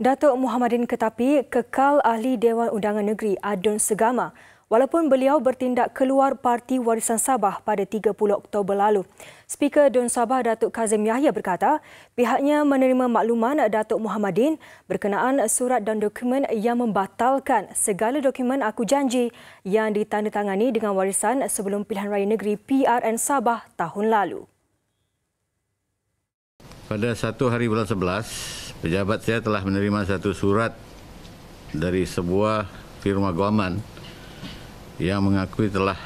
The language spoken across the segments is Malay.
Datuk Muhammadin Ketapi kekal ahli Dewan Undangan Negeri Adun Segama walaupun beliau bertindak keluar Parti Warisan Sabah pada 30 Oktober lalu. Speaker Dun Sabah Datuk Kazim Yahya berkata, pihaknya menerima makluman Datuk Muhammadin berkenaan surat dan dokumen yang membatalkan segala dokumen aku janji yang ditandatangani dengan warisan sebelum pilihan raya negeri PRN Sabah tahun lalu. Pada satu hari bulan sebelas. Pejabat saya telah menerima satu surat dari sebuah firma Goman yang mengakui telah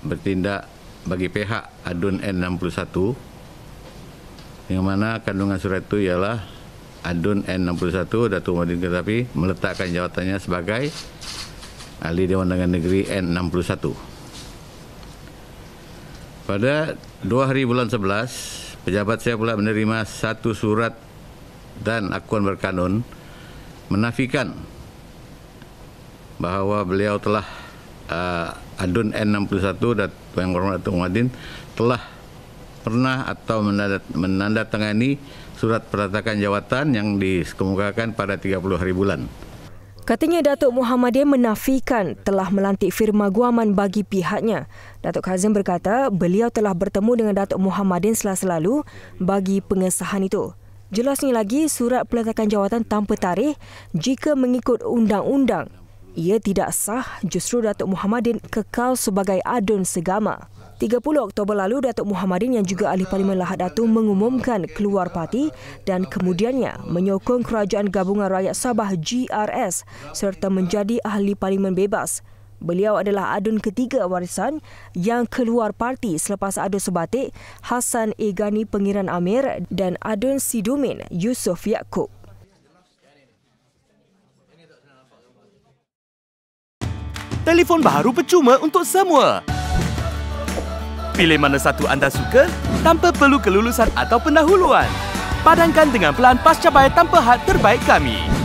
bertindak bagi PH adun N61 yang mana kandungan surat itu ialah adun N61 Datuk Madin Ketapi meletakkan jawatannya sebagai ahli Dewan Undangan Negeri N61. Pada dua hari bulan 11, pejabat saya pula menerima satu surat dan akuan berkanun menafikan bahawa beliau telah uh, adun N61 dan Tuan Hormat Datuk Muhammadin telah pernah atau menandatangani surat peratakan jawatan yang dikemukakan pada 30 hari bulan. Katanya Datuk Muhammadin menafikan telah melantik firma guaman bagi pihaknya. Datuk Kazim berkata beliau telah bertemu dengan Datuk Muhammadin selalu bagi pengesahan itu. Jelasnya lagi, surat peletakan jawatan tanpa tarikh jika mengikut undang-undang. Ia tidak sah justru Datuk Muhammadin kekal sebagai adun segama. 30 Oktober lalu, Datuk Muhammadin yang juga ahli Parlimen Lahad Datu mengumumkan keluar parti dan kemudiannya menyokong Kerajaan Gabungan Rakyat Sabah GRS serta menjadi ahli Parlimen Bebas. Beliau adalah adun ketiga warisan yang keluar parti selepas adun sebatik Hassan Egani Pengiran Amir dan adun Sidumin Yusof Yaakob. Telefon baru percuma untuk semua. Pilih mana satu anda suka tanpa perlu kelulusan atau pendahuluan. Padankan dengan pelan pasca bayar tanpa had terbaik kami.